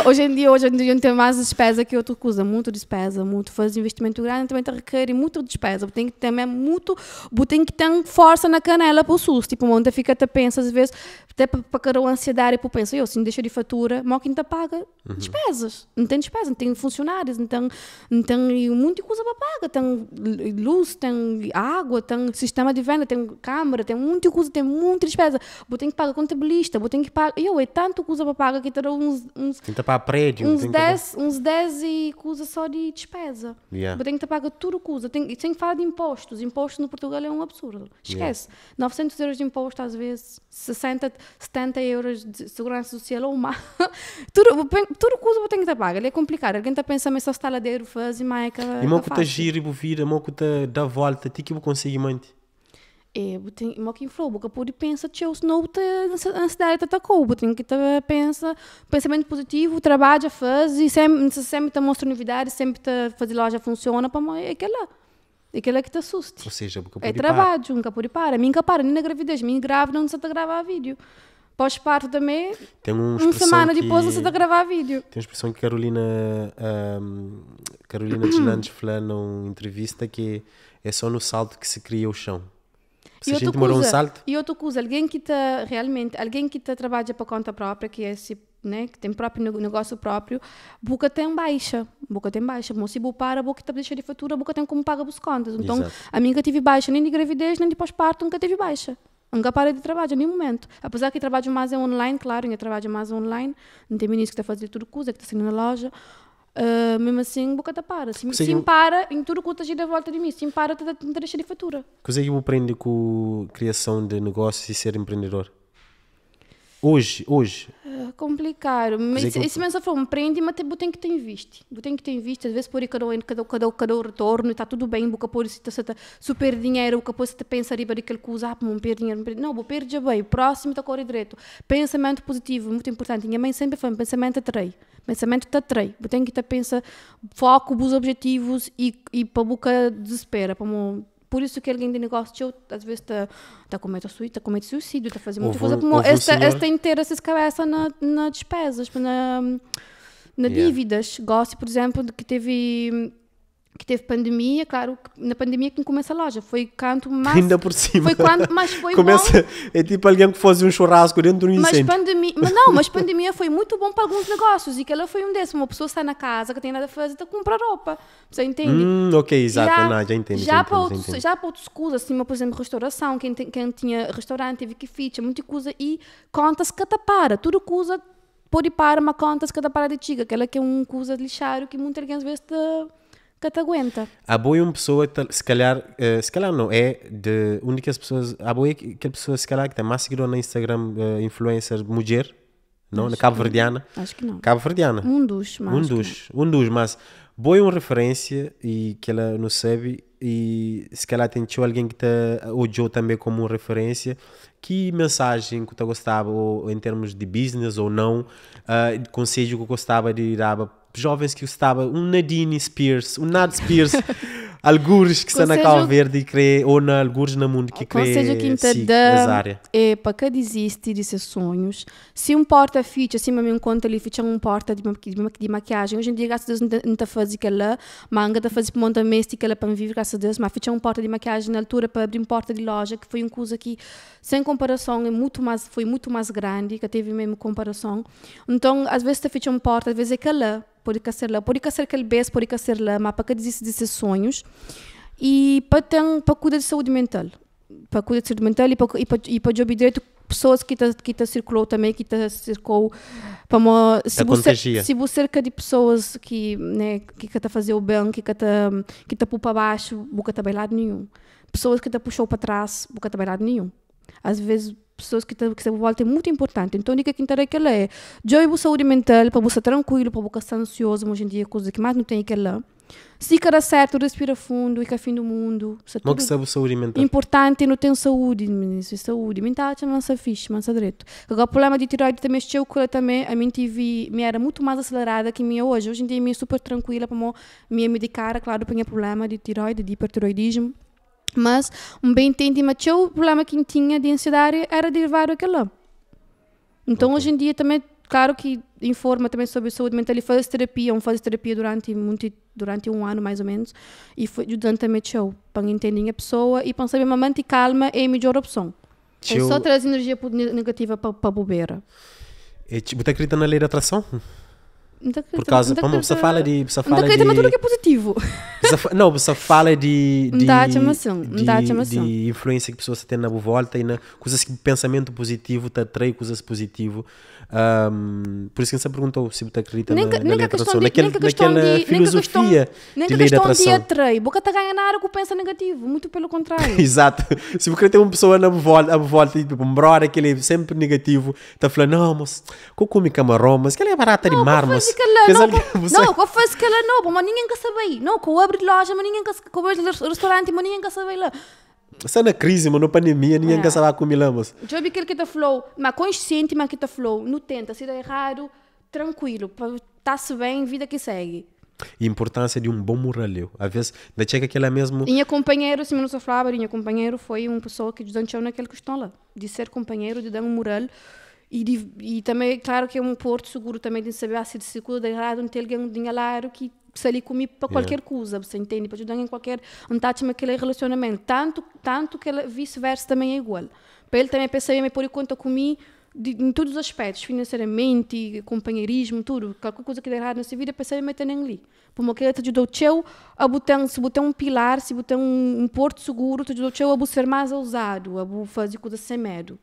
hoje em dia, hoje em dia, tem mais despesa que outra coisa, muito despesa, muito. Faz investimento grande também te tá requer muito despesa, tem que ter muito, tem que ter força na canela para o susto. tipo, onde fica até pensa às vezes, até para carol ansiedade, para pensa, eu, se não deixa de fatura, mal quem te tá paga uhum. despesas, não tem despesa, não tem funcionários, não tem, não tem muita coisa para pagar, tem então, luz, tem água, tem sistema de venda, tem câmara, tem muita coisa, tem muita despesa. Vou ter que pagar contabilista, vou ter que pagar. Eu, é tanto coisa para pagar que terá uns. uns tem que prédio, uns 10 uns dez e coisa só de despesa. Yeah. Vou ter que pagar tudo coisa. Tem, sem falar de impostos. Impostos no Portugal é um absurdo. Esquece. Yeah. 900 euros de imposto, às vezes, 60, 70 euros de segurança social ou mais. tudo, tudo coisa vou ter que pagar. É complicado. Alguém está pensando, mas só está ladeiro, faz e mais. É que é está giro e bovira é uma que dá volta, ti que consegue manter. É, tem, mas quem falou, porque pode pensar se eu não a ansiedade te atacou, tenho que pensar pensamento positivo, trabalha, faz e sempre, sempre te mostra novidades, sempre te faz loja funciona para é aquela. É aquela que te assusta. Ou seja, porque É trabalho, nunca por parar. Mim que para, nem na gravidez, me grávida não se te gravar vídeo. Pós-parto também, Tem uma, uma semana depois você está a gravar vídeo. Tem uma expressão que Carolina, um, Carolina Deslandes falou numa entrevista que é só no salto que se cria o chão. Se a gente mora um salto... E outra coisa, alguém que está realmente, alguém que está trabalha para conta própria, que é esse né, que tem próprio negócio próprio, boca tem baixa, boca tem baixa, mas se bu para, boca está deixa de fatura, boca tem como pagar as contas. Então, Exato. a minha tive baixa nem de gravidez, nem de pós-parto, nunca teve baixa nunca parei de trabalhar, em nenhum momento. Apesar que trabalho mais é online, claro, eu trabalho mais online, não tem ministro que está a fazer tudo coisa, que está saindo na loja. Uh, mesmo assim, boca da para. Se, se em tudo que está a volta de mim, se para, te, te deixa de fatura. que eu aprender com criação de negócios e ser empreendedor? Hoje, hoje. É complicado. Mas esse, esse mensagem foi um prende, mas tem que ter visto. vista. Tem que ter visto. vista. Às vezes por aí cada um, cada, cada, cada retorno está tudo bem, boca por se está super dinheiro, boca por se está pensar riba daquele coisa, ah, não perder dinheiro, não, vou perder bem, próximo está correr direito. Pensamento positivo, muito importante. Minha mãe sempre foi um pensamento atrai. Pensamento te atrai. Tem que estar pensa foco os objetivos e, e para boca desespera, para por isso que alguém é de negócio, às vezes, está tá, tá cometendo tá suicídio, está cometendo suicídio, está fazendo muita coisa. Como esta, esta inteira se cabeça na, na despesas, na, na yeah. dívidas. Gosto, por exemplo, de que teve que teve pandemia, claro, na pandemia que começa a loja, foi canto mais... Ainda por cima. Foi quando, mas foi começa, bom. É tipo alguém que fosse um churrasco dentro de um incêndio. Mas pandemia, mas não, mas pandemia foi muito bom para alguns negócios e que ela foi um desses, uma pessoa está na casa, que tem nada a fazer, está a comprar roupa, você entende? Hum, ok, exato, já, não, já Já, já, para outros, já, para outros assim, por exemplo, restauração, quem, tem, quem tinha restaurante, teve que ficha, é muita coisa e contas que tapara, tudo coisa pode para uma contas que tapara de tiga, aquela que é um coisa de lixário que muitas vezes está que te aguenta. Há boa uma pessoa, se calhar, eh, se calhar não, é de únicas pessoas, há boa aquela pessoa, se calhar, que tem mais seguidor no Instagram, uh, influencer, mulher, não? na Cabo Verdeana. Acho que não. Cabo Verdeana. Um dos, mas. Um dos, um dos, mas boa uma referência e que ela não sabe e se calhar tem alguém que te odiou também como referência que mensagem que tu gostava ou, em termos de business ou não uh, conselho que gostava de ir jovens que gostava, um Nadine Spears, um Nad Spears, algures que está na cal Verde e crê, ou na algures no mundo que crê seja que si, área. É para que desiste de seus sonhos. Se um porta ficha, assim, me encontra ali, ficha um porta de, de, maquiagem. Hoje em dia, graças a Deus, não está fazendo aquela, mas ainda está fazendo monta doméstica para viver, graças a Deus, mas ficha um porta de maquiagem na altura para abrir um porta de loja, que foi um curso aqui, sem comparação, é muito mais, foi muito mais grande, que teve mesmo comparação. Então, às vezes, está ficha um porta, às vezes é aquela podikasirla ser aquele base mas mapa que desiste desses sonhos e para ter para cuidar de saúde mental para cuidar de saúde mental e para e para, e para job direito pessoas que tá, que tá circulou também que tá circulou para uma se você se você cerca de pessoas que né que está a fazer o bem que que que para baixo nunca está bailado nenhum pessoas que tá puxou para trás nunca está bailado nenhum às vezes pessoas que, que se então, é muito importante. Então, dica que interessa que é eu para saúde mental, para você tranquilo, para você estar ansioso, hoje em dia, coisa que mais não tem que lá. Se cara certo, respira fundo e que é fim do mundo. Isso é que sabe saúde mental? Importante, não tenho saúde, ministro, saúde mental, não se fixe, mas direito. Agora, o problema de tiroide também, eu também, a minha tive, me era muito mais acelerada que minha hoje. Hoje em dia, minha é super tranquila, para me medicar, claro, para o é problema de tiroide, de hipertiroidismo. Mas, um bem entendi, mas o problema que tinha de ansiedade era derivado daquela. Então, okay. hoje em dia também, claro que informa também sobre saúde mental e faz terapia, um faz terapia durante muito durante um ano mais ou menos e foi ajudando também eu para entender a pessoa e para saber mamãe calma é a melhor opção. É só traz energia negativa para a bobeira. E você acredita na lei da atração? Por causa, pá, você fala de, você fala de... tudo que é positivo. Não, você fala de... de tá, chamação. De influência que pessoas têm na volta e na coisas que pensamento positivo te atrai coisas positivo. Um, por isso que você perguntou se você acredita nem, na, na nem lei da atração. De, naquela, naquela de, filosofia nem de lei da atração. Nem a atrai. Boca está ganhando área que pensa negativo. Muito pelo contrário. Exato. Se você tem uma pessoa na volta, na volta e tipo, um aquele é sempre negativo, está falando, não, mas como come camarão, mas que ela é barata de mar, mas não, não. Você... Não, com faz calhar não, mas ninguém quer saber. Não, com abrir loja, não, ninguém quer saber. Com abrir restaurante, mas ninguém quer saber lá. Essa na crise, mas na pandemia, ninguém quer saber como ilamos. Já vi que te falou, mas consciente, mas que te falou, não tenta, se dá errado, tranquilo, está-se bem, vida que segue. importância de um bom muralheiro. Às vezes, da chega aquela mesmo. Minha companheiro, se me não falava, minha companheiro foi uma pessoa que desdanchou naquela questão lá, de ser companheiro, de dar um mural. E, e, também, claro, que é um porto seguro também de saber se seguro de errado não tem alguém de dinheiro que se ali comi para qualquer yeah. coisa, você entende? Para ajudar em qualquer onde aquele relacionamento. Tanto, tanto que vice-versa também é igual. Para ele também em me pôr em conta comigo de, em todos os aspectos, financeiramente, companheirismo, tudo, qualquer coisa que der errado nessa vida, percebe meter ali. Porque ele te ajudou teu a botar, se botar um pilar, se botar um, um porto seguro, te ajudou teu a ser mais ousado, a fazer coisas sem medo.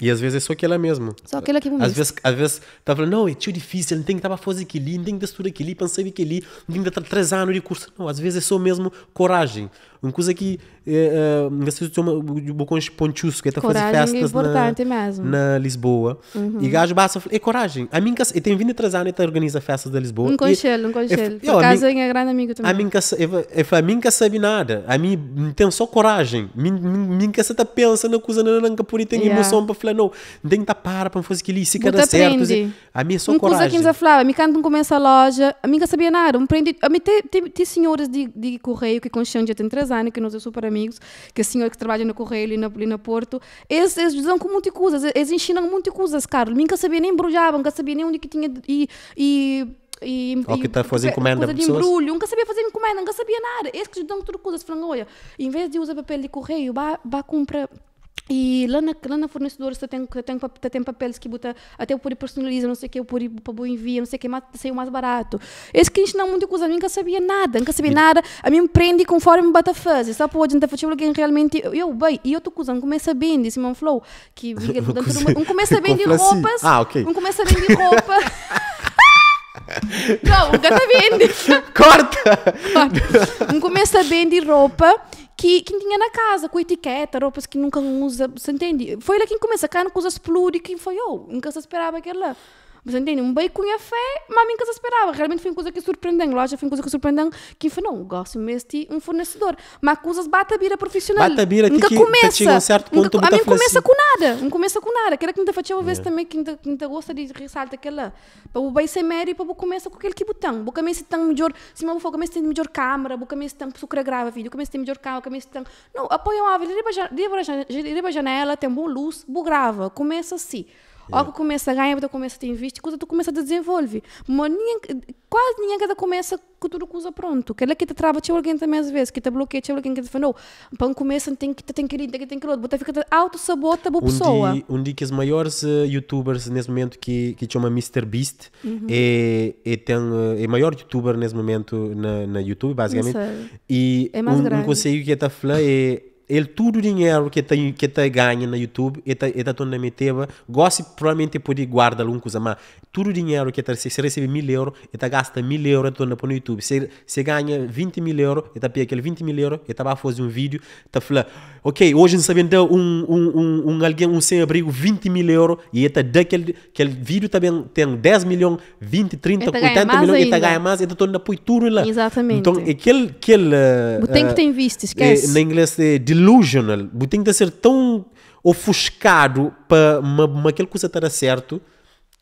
E às vezes é só aquela mesmo. Só aquela que me é mesmo. Às vezes, às vezes tá falando, não, é tão difícil, não tem que estar para fazer aquilo, não tem que estudar aquilo, pensei aquilo, não tem que estar três anos de curso. Não, às vezes é só mesmo coragem. Uma é, é, coisa que coisa que vocês chamam bocões ponchus, que está fazendo festas é na, na, Lisboa. Uhum. E gajo basta é coragem. A minha tem eu tenho 23 anos e organiza festas da Lisboa. Um conchelo, um conchelo. Por acaso é grande amigo também. A minha casa, a minha sabe nada. A mim tem então, só coragem. a Minha casa está pensando na coisa na lanca por tem emoção para falar, não, tem que estar tá para para fazer aquilo, se cada certo. A minha é só coragem. Uma coisa que a falava, me não começa a loja, a minha sabia nada. Tem senhoras de correio que conchão de 33 Casani, que nós somos super amigos, que é senhor que trabalha no Correio ali na, na Porto, eles, eles dizem com muitas coisas, eles ensinam muitas coisas, Carlos. Nunca sabia nem embrulhar, nunca sabia nem onde que tinha e, e e, ou que está a fazer encomenda coisa de embrulho, nunca sabia fazer encomenda, nunca sabia nada. Esses que dão tudo coisas, falam, olha, em vez de usar papel de correio, vá, vá comprar e lá na, lá na fornecedora você tem, tem, tem papéis que bota, até o puri personaliza, não sei o que, o puri para o envia, não sei o que, mas saiu mais barato. Esse que ensinou é muita coisa, nunca sabia nada, nunca sabia nada, a mim me prende conforme bata fazer, só pode, então fazer alguém realmente, eu, bem, e eu coisa, não começa bem, disse meu flow, que um começa bem assim. de roupas, ah, ok. um começa bem de roupa. Não, nunca está vendo. Corta! Não Um começa bem de roupa que, que tinha na casa, com etiqueta, roupas que nunca usa, você entende? Foi lá que começa, cair no coisas pluri, quem foi eu, nunca se esperava aquela. lá. Mas entende? Um bem com a mim que se esperava. Realmente foi uma coisa que surpreendeu. Loja foi uma coisa que surpreendeu. Que foi, não, gosto mesmo de um fornecedor. Mas coisas bata bira profissional. Bata bira que, que começa. chega um certo ponto nunca, A mim começa com nada. Não começa com nada. Quero que te faça uma vez é. também que ainda gosta de ressaltar aquela. Para o bem ser médio e para o começo com aquele que botão. Boca mesmo se tem melhor, se meu fogo mesmo tem melhor câmera, boca mesmo tem sucra grava vídeo, começa a tem melhor câmera, começa mesmo tem... Não, apoia uma árvore, a janela, tem boa luz, boa grava. Começa assim que começa a ganhar, que começa a ter investir, coisa tu começa a desenvolver. Mas ninguém, quase ninguém que começa com tudo coisa pronto. Que é que te trava, tinha alguém também às vezes, que te bloqueia, tinha alguém que te falou, para começar tem que tem que ir, tem que tem que ir, bota fica auto-sabota boa pessoa. Dia, um dia que os maiores uh, youtubers nesse momento que que chama Mr Beast uhum. é é tem eh, é maior youtuber nesse momento na, na YouTube basicamente. E é mais um, grande. um conselho que está a falar é ele todo o dinheiro que está que tá ganha na YouTube, ele está tá todo na gosta provavelmente pode guardar um coisa, mas todo o dinheiro que tá, se, se recebe mil euros, ele tá gasta mil euros para o YouTube. Se, se ganha 20 mil euros, ele tá pega aquele 20 mil euros, ele tá vai fazer um vídeo, tá falando, ok, hoje não sabendo um, um, um, um, alguém, um sem-abrigo, 20 mil euros, e ele tá daquele aquele vídeo também tá tem 10 milhões, 20, 30, ele 80 tá milhões, ele tá ganha mais, ele tá todo na o tudo lá. Exatamente. Então, aquele... aquele uh, tem que ter visto, eh, esquece. na inglês, é delusional. Você tem que ser tão ofuscado para uma, aquela coisa estar certo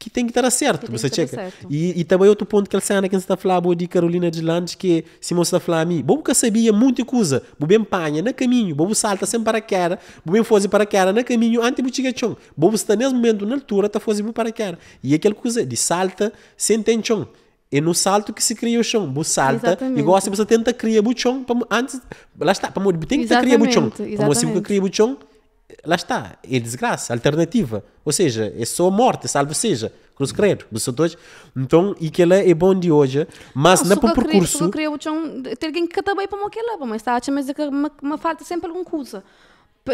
que tem que estar certo, você checa. Certo. E, e, também outro ponto que ele sai que está a falar de Carolina de Landes, que Simão está a falar a mim, bobo que sabia muita coisa, bobo empanha na caminho, bobo salta sempre para cara, bobo foge para cara na caminho, antes de chegar chão, bobo está nesse momento na altura, está foge para cara. E aquela coisa de salta sem chão é no salto que se cria o chão. Você salta, exatamente. igual assim você tenta criar o chão, antes, lá está, para tem que criar o chão. Para você que cria o chão, lá está, é desgraça, alternativa. Ou seja, é só morte, salvo seja, cruz credo, você todos. Então, e que ela é bom de hoje, mas não, não é para o percurso. Se eu cria o chão, tem alguém que também para aquela, mas está a mas me é falta sempre alguma coisa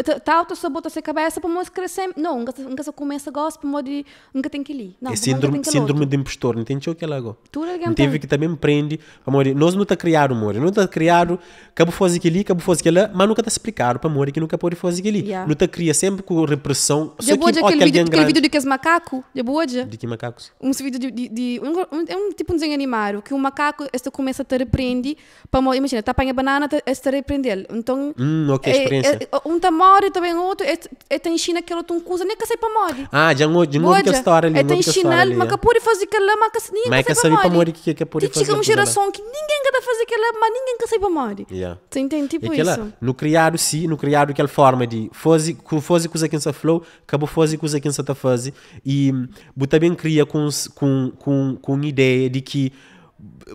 ta tá a se cabeça para moço crescer. Não, nunca se começa a gostar para modo nunca tem que ir. Não, é síndrome, síndrome de impostor, não tem o que é logo. É não teve tá. que também prende. Amor, nós não está criado, amor. Não está criado, acabou fazer aquilo, acabou fazer aquilo, mas nunca está explicado para amor que nunca pode fazer aquilo. Yeah. Não está cria sempre com repressão. Já boa aquele, vídeo, aquele vídeo de que é macaco? Já boa De que macacos? Um vídeo de, de, de um, é um tipo de desenho animado que o um macaco este começa a te repreender para imagina, está apanha banana, está a repreender. Então, hum, ok, é, experiência. É, é, um tamanho tá mori, também outro, e tem China que ela é tem coisa, nem que sei para mori. Ah, já não, de novo que história ali, tem tá é China, é. mas que pode fazer que ela, mas assim, que ninguém mas que sabe para mori. que que pode fazer. Tinha uma geração que ninguém quer fazer que ela, mas ninguém que sei para mori. Yeah. Tu entende tipo isso? No criado sim, no criado aquela forma de fosse, fosse coisa que você flow, acabou fazer coisa que você tá fazendo e você hum, também cria com com com com ideia de que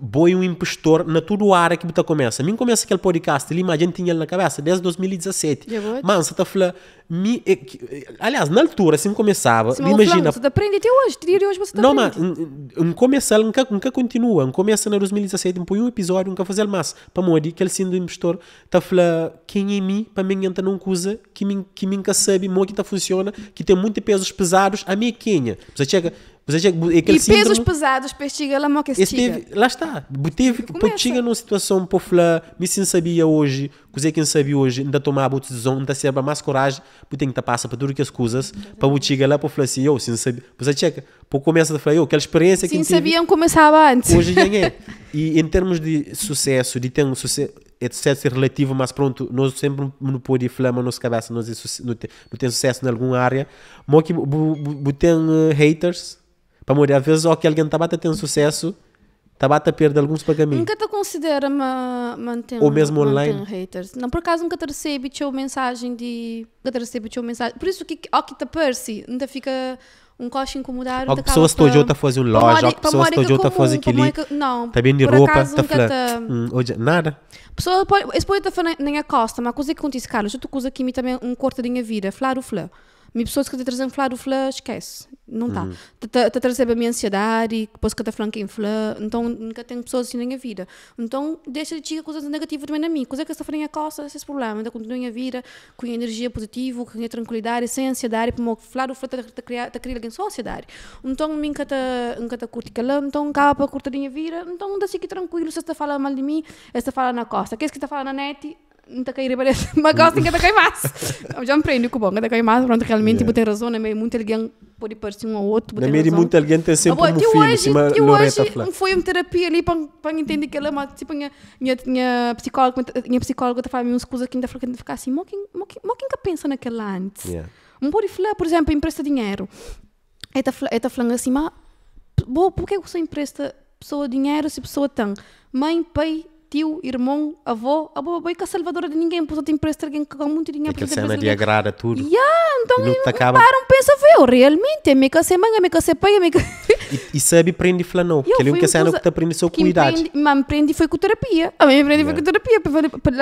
boi um impostor na tudo área que você começa. Mim começa aquele podcast ali, mas a gente tinha ele na cabeça desde 2017. Mas você está falando. aliás, na altura, assim começava. Sim, imagina. Você aprende até hoje, trilha hoje você está. Não, mas um começa, nunca, nunca continua. Um começa na 2017, um põe um episódio, nunca fazer mais. Para mim, aquele sendo impostor, está falando quem é mim, para mim, entra não usa que mim, que nunca sabe, mo que tá funciona, que tem muito pesos pesados, a minha é quinha. Você chega você chega, e pesos pesados para chegar lá, mal que Lá está. Teve que chegar numa situação para falar, me sim sabia hoje, que quem sabia hoje, ainda tomar a decisão, ainda se abra mais coragem, porque tem que passar para tudo que as coisas, para chegar lá para falar assim, eu sim sabia. Você chega, por começa a falar, eu, aquela experiência que sim sabiam começava antes. Hoje ninguém e em termos de sucesso, de ter um é sucesso, etc, relativo, mas pronto, nós sempre não pode falar, mas nossa cabeça nós não tem sucesso em alguma área, mas que tem eh, haters, para morrer, às vezes, ó, que alguém ter tem sucesso, a perde alguns pagamentos. Nunca te considera ma manter Ou mesmo online. haters. Não, por acaso nunca te recebi a mensagem de. Nunca te recebi mensagem. Por isso que, ó, que te parece, ainda fica um coche incomodar. Ou pessoas estão juntas a um loja, ou pessoas estão juntas a que aquilo. Não, tá bem de roupa, está falando. Hum, nada. pessoas depois pode estar falando na costa, mas coisa que acontece, Carlos, eu estou com aqui também um corte da minha vida, falar o mi pessoas que te trazem falar o flá, esquece. Não está. Uhum. está Te trazer a minha ansiedade, que posso que te falam flá. Então, nunca tenho pessoas assim na minha vida. Então, deixa de tirar coisas negativas também na mim. Coisa que a fazer a costa, esses é problemas. Ainda continuo a minha vida com energia positiva, com a tranquilidade, sem ansiedade. Para falar o flá, está a criar tá alguém só ansiedade. Então, nunca te a curtir aquela. Então, acaba para curtir a minha vida. Então, dá-se assim aqui tranquilo. Se está falando mal de mim, está está falando na costa. é que está falando na net, não cai parece uma coisa que cai mais já me prendi com bom que cai mais pronto realmente yeah. tem razão né muito alguém pode parecer um ao outro na meio muito alguém tem sempre um e hoje, mas é foi uma terapia ali para para entender que ela é mas tipo minha minha minha psicóloga minha psicóloga estava me uma coisa que ainda ficar assim moquem moquem que pensa naquela antes um pode falar por exemplo empresta dinheiro é ela está falando assim mas por que você empresta pessoa dinheiro se pessoa tem mãe pai tio, irmão, avô, a boa boica salvadora de ninguém, eu tenho preço de alguém que ganha muito dinheiro. Aquela é cena de agrar a tudo. Yeah, então não um pensa, foi eu realmente, me casei mãe, me casei pai, me casei... E, e sabe prende flanão. Que ali é o que é a cena que te aprende sua qualidade. Mas prendi foi com terapia. A mim aprendi foi é. com terapia.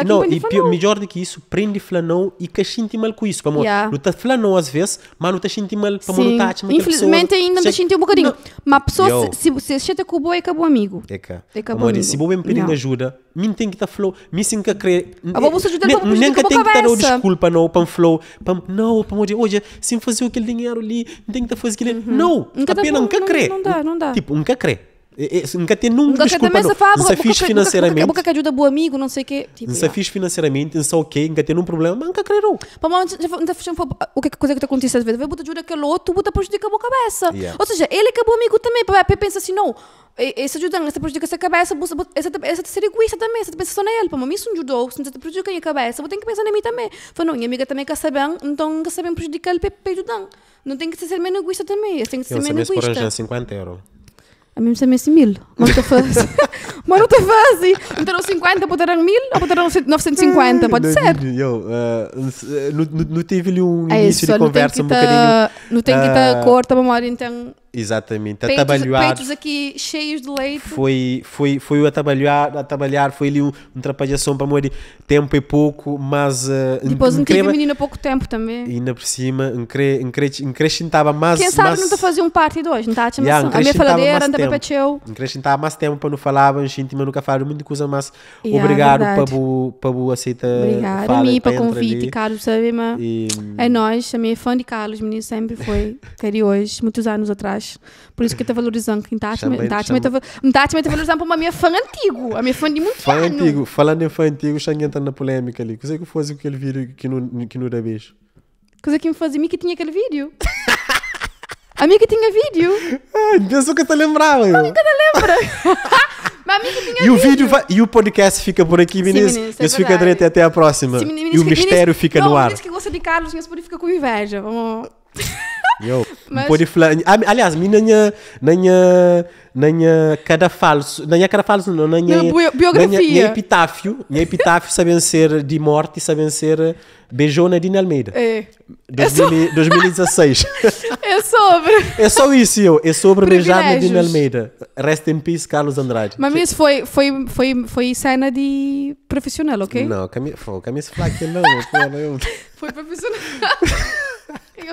não, e melhor do que isso, prende flanão e que senti mal com isso. Para yeah. não te flanão às vezes, mas não te senti mal. Para não tá, Infelizmente ainda me senti um bocadinho. Mas a pessoa, se você chega com o boi, acabou amigo. É cá. Amor, se o boi me pedindo ajuda, Min tem que tá flow, mi sim que cre. Ah, vamos ajudar para Nem que tem que o desculpa não, para flow, para não, para hoje, hoje sim fazer aquele dinheiro ali, tem mhm. que tá fazer aquele. Não, apenas nunca cre. Não dá, não dá. Tipo, nunca cre. É, é, assim, nunca ter nunca, nunca desculpa, também não. se desafios financeiramente boca que ajuda bom amigo não sei que tipo, se yeah. financeiramente não sei o quê tipo, é. então nunca tem um problema mas nunca querer para mas o que é que coisa que acontece às vezes botar ajuda aquele outro botar prejudica a boa cabeça ou seja ele que é bom amigo também para pensa assim não esse ajuda essa prejudica essa cabeça essa essa ser egoísta também essa pensa só nele para mim isso ajudou se não te prejudica a minha cabeça vou ter que pensar em mim também não minha amiga também quer saber então quer saber prejudicar ele para ajudar não tem que ser menos egoísta também tem que ser menos egoísta 50 euros a mim me assim mil. Mas não faz. Mas não faz. Meteram 50, botaram mil ou botaram 950, pode ser. Eu, eh, não, teve tive ali um é início de conversa um tá bocadinho. Não tem que estar tá ah. corta a memória, então. Exatamente, peitos, trabalhar Peitos aqui cheios de leite. Foi, foi, foi o a trabalhar foi ali um, um trapalhação para morrer. Tempo e é pouco, mas. Uh, Depois um tive a menina pouco tempo também. E ainda por cima, acrescentava mais. Quem sabe mas, não está a fazer um parte dois, não está a chamar yeah, A minha faladeira, anda para pacheu. Acrescentava mais tempo para não falar, mas íntima nunca falava muita coisa, mas yeah, obrigado é para o para aceita. Obrigado a mim, para o convite, ali. Carlos, sabe, e... é nós, a minha fã de Carlos, menino sempre foi, queria hoje, muitos anos atrás acho. Por isso que eu estou valorizando. Que em Tati, tá chama, em Tati, tá chama... Tá, tá valorizando para uma minha fã antigo. A minha fã de muito fã ano. antigo. Falando em fã antigo, já entra na polêmica ali. Coisa que fosse aquele vídeo que não, que não era beijo. Coisa que me fazia. Mim que tinha aquele vídeo. A amiga tinha vídeo. Ai, pensou que eu te lembrava. Eu. Nunca te lembra. e o vídeo. vai, e o podcast fica por aqui, meninas. Sim, é isso fica direito até a próxima. Sim, meninas, e o mistério meninas, fica não, no ar. que gosta de Carlos, mas pode ficar com inveja. Vamos eu Mas... pode falar. Aliás, minha minha minha nanha cada falso, nanha cada falso não, minha minha biografia. minha epitáfio, minha epitáfio sabem ser de morte, sabem ser beijona de Almeida. É. 2000, é so... 2016. é eh, sobre. É só isso, eu. Eh, é sobre beijona de Almeida. Rest in peace, Carlos Andrade. Mas isso foi foi foi foi cena de profissional, ok? Não, camisa, foi camisa flaca não. Foi profissional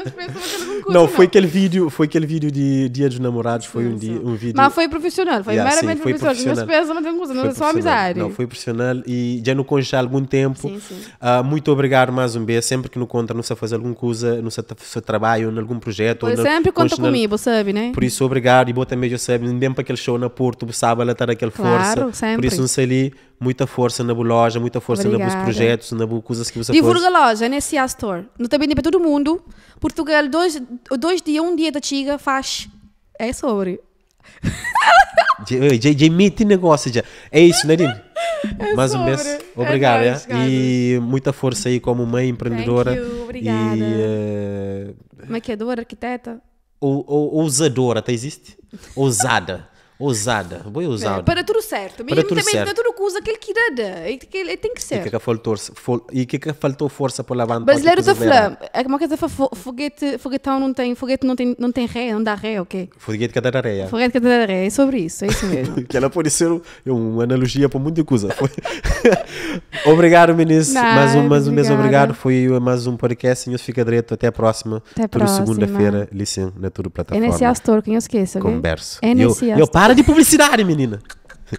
concurso. Não, foi não. aquele vídeo, foi aquele vídeo de Dia dos Namorados, foi sim, um, Dia, um vídeo. Mas foi profissional, foi yeah, meramente sim, foi profissional. Meus pés não tem concurso, não é só amizade. Não, foi profissional e já no concha há algum tempo. Sim, sim. Uh, muito obrigado mais um beijo. Sempre que não conta, não se faz alguma coisa, não se, trabalho, em algum projeto. sempre conta comigo, sabe, né? Por isso, obrigado. E boa também, eu sabe, nem para aquele show na Porto, sabe, ela está daquela claro, força. Sempre. Por isso, não sei ali muita força na boa loja, muita força Obrigada. na boa projetos, na boa coisas que você Divulga faz. a loja, nesse né, a store. No também para todo mundo. Portugal, dois, dois dias, um dia da Tiga faz. É sobre. JJ mete negócio já. É isso, Nadine. Né, é Mais sobre. um mês é Obrigado. É é? E muita força aí como mãe empreendedora. Obrigada. E, uh... Maquiadora, arquiteta. Ou, ou, ousadora, até tá, existe? Ousada ousada, vou usar É, para tudo certo, para tudo também certo. tudo que usa aquele que dá, tem que ser. E que, que faltou, e que, que faltou força para é lavar Brasileiro da Flam. é uma coisa é foguete, foguetão não tem, foguete não tem, não tem ré, não dá ré, ok? Foguete que dá ré. Foguete que dá ré, é sobre isso, é isso mesmo. que ela pode ser uma analogia para muita coisa. obrigado, Ministro, mais um, mais um mês obrigado, foi mais um podcast, senhor fica direito, até a próxima. Até a próxima. segunda-feira, licença, na tudo plataforma. NSA Store, quem esqueça, Converso. NSA eu, para de publicidade, menina.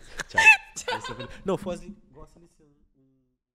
Tchau. Não, foi assim.